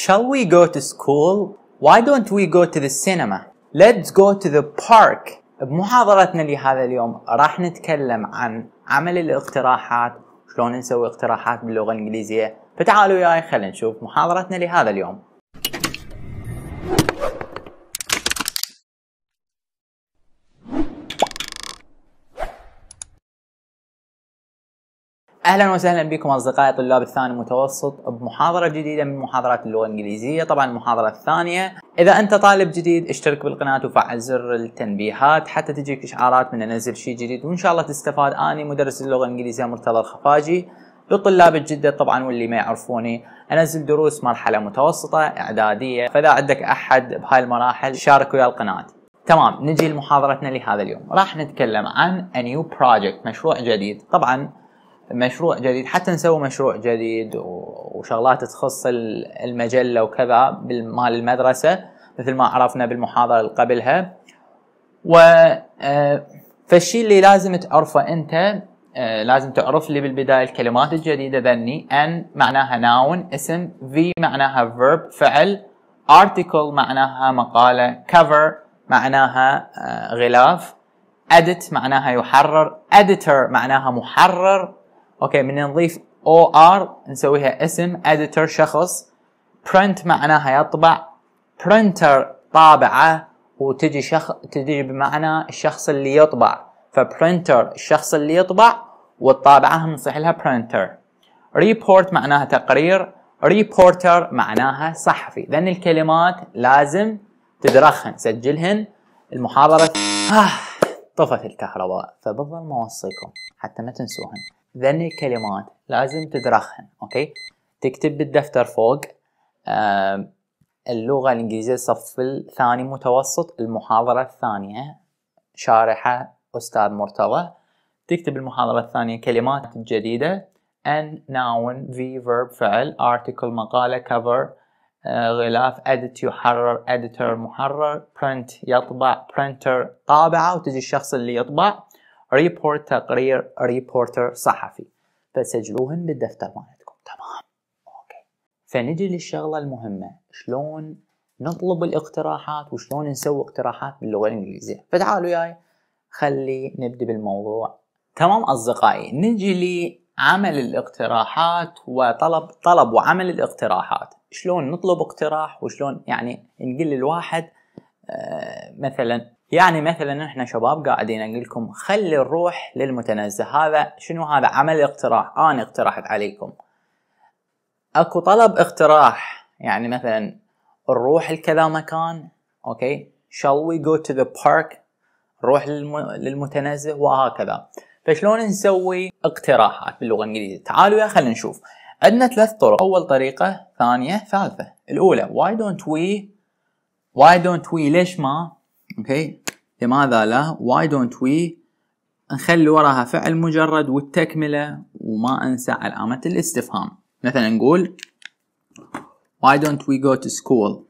Shall we go to school? Why don't we go to the cinema? Let's go to the park. بمحاضرتنا لهذا اليوم راح نتكلم عن عمل الاقتراحات شلون نسوي اقتراحات باللغة الإنجليزية فتعالوا وياي خلينا نشوف محاضرتنا لهذا اليوم اهلا وسهلا بكم اصدقائي طلاب الثاني متوسط بمحاضره جديده من محاضرات اللغه الانجليزيه طبعا المحاضره الثانيه اذا انت طالب جديد اشترك بالقناه وفعل زر التنبيهات حتى تجيك اشعارات من انزل شيء جديد وان شاء الله تستفاد اني مدرس اللغه الانجليزيه مرتضى الخفاجي للطلاب الجدد طبعا واللي ما يعرفوني انزل دروس مرحله متوسطه اعداديه فاذا عندك احد بهاي المراحل شارك ويا القناه تمام نجي لمحاضرتنا لهذا اليوم راح نتكلم عن a new project مشروع جديد طبعا مشروع جديد حتى نسوي مشروع جديد وشغلات تخص المجله وكذا بالمال المدرسه مثل ما عرفنا بالمحاضره اللي قبلها و آه، فالشيء اللي لازم تعرفه انت آه، لازم تعرف لي بالبدايه الكلمات الجديده ذني ان معناها ناون اسم في معناها verb فعل article معناها مقاله cover معناها آه، غلاف edit معناها يحرر editor معناها محرر اوكي من نضيف او ار نسويها اسم اديتور شخص print معناها يطبع printer طابعه وتجي شخ تجي بمعنى الشخص اللي يطبع فبرنتر الشخص اللي يطبع والطابعه نصيح لها برنتر ريبورت معناها تقرير ريبورتر معناها صحفي لان الكلمات لازم تدرخن سجلهن المحاضره آه طفت الكهرباء فبفضل ما اوصيكم حتى ما تنسوهن ذني الكلمات لازم تدرخن اوكي تكتب بالدفتر فوق آه اللغة الإنجليزية الصف الثاني متوسط المحاضرة الثانية شارحة أستاذ مرتضى تكتب المحاضرة الثانية كلمات جديدة ان noun في verb فعل article مقالة cover آه، غلاف edit يحرر editor محرر print يطبع printer طابعة وتجي الشخص اللي يطبع ريبورت تقرير ريبورتر صحفي فسجلوهن بالدفتر مالتكم تمام اوكي فنجي للشغله المهمه شلون نطلب الاقتراحات وشلون نسوي اقتراحات باللغه الانجليزيه فتعالوا وياي خلي نبدا بالموضوع تمام اصدقائي نجي لعمل الاقتراحات وطلب طلب وعمل الاقتراحات شلون نطلب اقتراح وشلون يعني نقول للواحد آه، مثلا يعني مثلا احنا شباب قاعدين اقول لكم خلي الروح للمتنزه هذا شنو هذا عمل اقتراح انا اقترحت عليكم اكو طلب اقتراح يعني مثلا نروح لكذا مكان اوكي shall we go to the park نروح للم... للمتنزه وهكذا فشلون نسوي اقتراحات باللغه الانجليزيه تعالوا يا خلينا نشوف عندنا ثلاث طرق اول طريقه ثانيه ثالثه الاولى why don't we why don't we ليش ما اوكي لماذا لا why don't we نخلي وراها فعل مجرد والتكملة وما أنسى علامة الاستفهام مثلا نقول why don't we go to school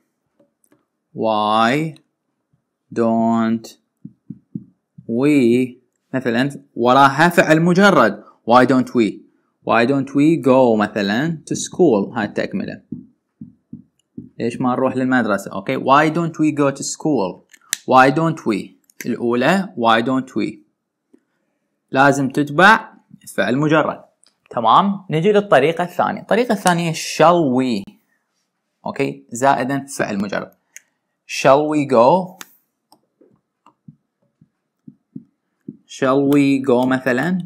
why don't we مثلا وراها فعل مجرد why don't we why don't we go مثلا to school هاي التكملة ليش ما نروح للمدرسة اوكي okay. why don't we go to school why don't we الأولى why don't we لازم تتبع فعل مجرد تمام نجي للطريقة الثانية الطريقة الثانية shall we أوكي زائدا فعل مجرد shall we go shall we go مثلا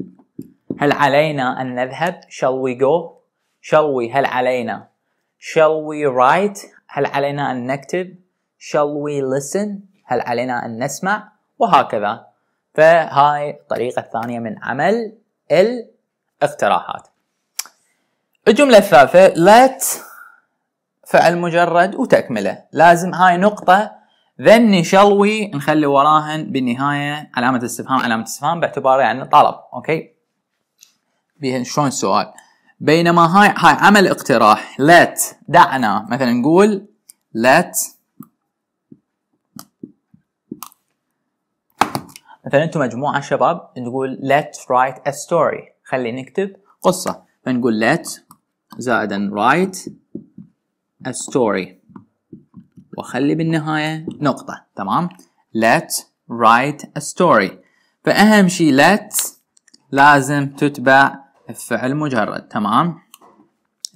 هل علينا أن نذهب shall we go shall we هل علينا shall we write هل علينا أن نكتب shall we listen هل علينا أن نسمع وهكذا فهاي الطريقة الثانية من عمل الاقتراحات الجملة الثالثة let فعل مجرد وتكمله لازم هاي نقطة shall شلوي نخلي وراهن بالنهاية علامة استفهام علامة استفهام باعتباره يعني طلب اوكي بهن شلون السؤال بينما هاي هاي عمل اقتراح let دعنا مثلا نقول let مثلا انتم مجموعه شباب نقول let's write a story خلي نكتب قصه فنقول let زائدا write a story وخلي بالنهايه نقطه تمام let write a story فاهم شيء let لازم تتبع فعل مجرد تمام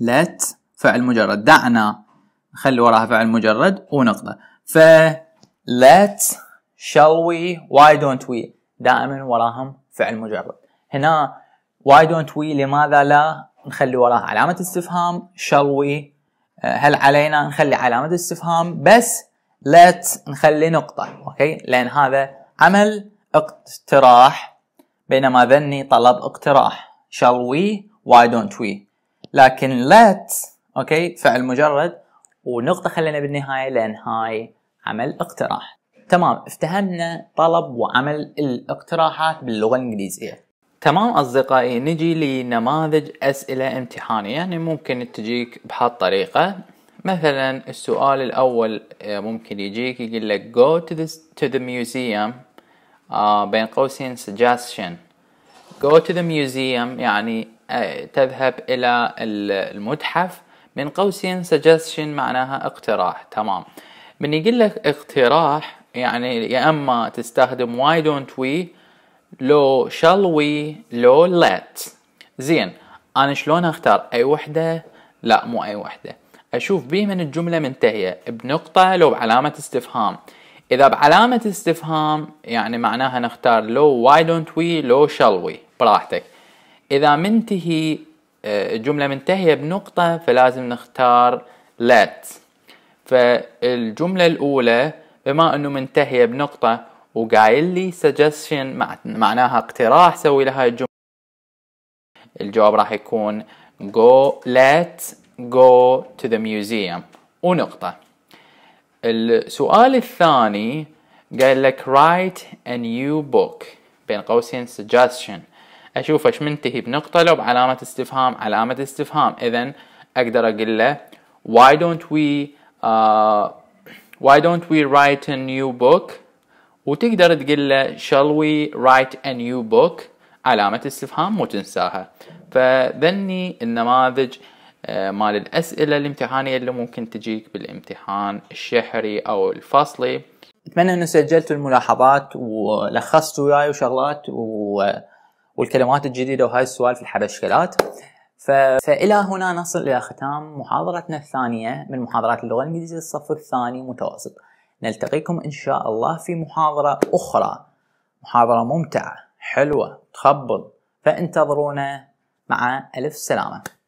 let فعل مجرد دعنا نخلي وراها فعل مجرد ونقطه ف let shall we why don't we دائما وراهم فعل مجرد هنا why don't we لماذا لا نخلي وراها علامة استفهام shall we آه، هل علينا نخلي علامة استفهام بس let نخلي نقطة اوكي لان هذا عمل اقتراح بينما ذني طلب اقتراح shall we why don't we لكن let اوكي فعل مجرد ونقطة خلينا بالنهاية لأن هاي عمل اقتراح تمام افتهمنا طلب وعمل الاقتراحات باللغة الإنجليزية تمام أصدقائي نجي لنماذج أسئلة امتحانية يعني ممكن تجيك بهالطريقة مثلا السؤال الأول آه، ممكن يجيك يقول لك go to the, to the museum uh, بين قوسين suggestion go to the museum يعني آه، تذهب إلى المتحف من قوسين suggestion معناها اقتراح تمام من يقول لك اقتراح يعني يا اما تستخدم why don't we لو shall we لو let زين انا شلون اختار اي وحده لا مو اي وحده اشوف بيه من الجمله منتهيه بنقطه لو بعلامه استفهام اذا بعلامه استفهام يعني معناها نختار لو why don't we لو shall we براحتك اذا منتهي آه، جمله منتهيه بنقطه فلازم نختار let فالجمله الاولى بما انه منتهيه بنقطه وقايل لي suggestion معناها اقتراح سوي لهاي الجمله الجواب راح يكون go let go to the museum ونقطة السؤال الثاني قال لك write a new book بين قوسين suggestion اشوف ايش منتهي بنقطة لو بعلامة استفهام علامة استفهام اذا اقدر اقول له why don't we uh, why don't we write a new book وتقدر تقول له shall we write a new book علامة استفهام مو تنساها فذني النماذج آه، مال الأسئلة الامتحانية اللي ممكن تجيك بالامتحان الشهري أو الفصلي أتمنى أن سجلت الملاحظات ولخصت وياي وشغلات و... والكلمات الجديدة وهاي السؤال في الحبشكلات ف... فإلى هنا نصل إلى ختام محاضرتنا الثانية من محاضرات اللغة الإنجليزية الصف الثاني متوسط نلتقيكم إن شاء الله في محاضرة أخرى محاضرة ممتعة حلوة تخبل فانتظرونا مع ألف سلامة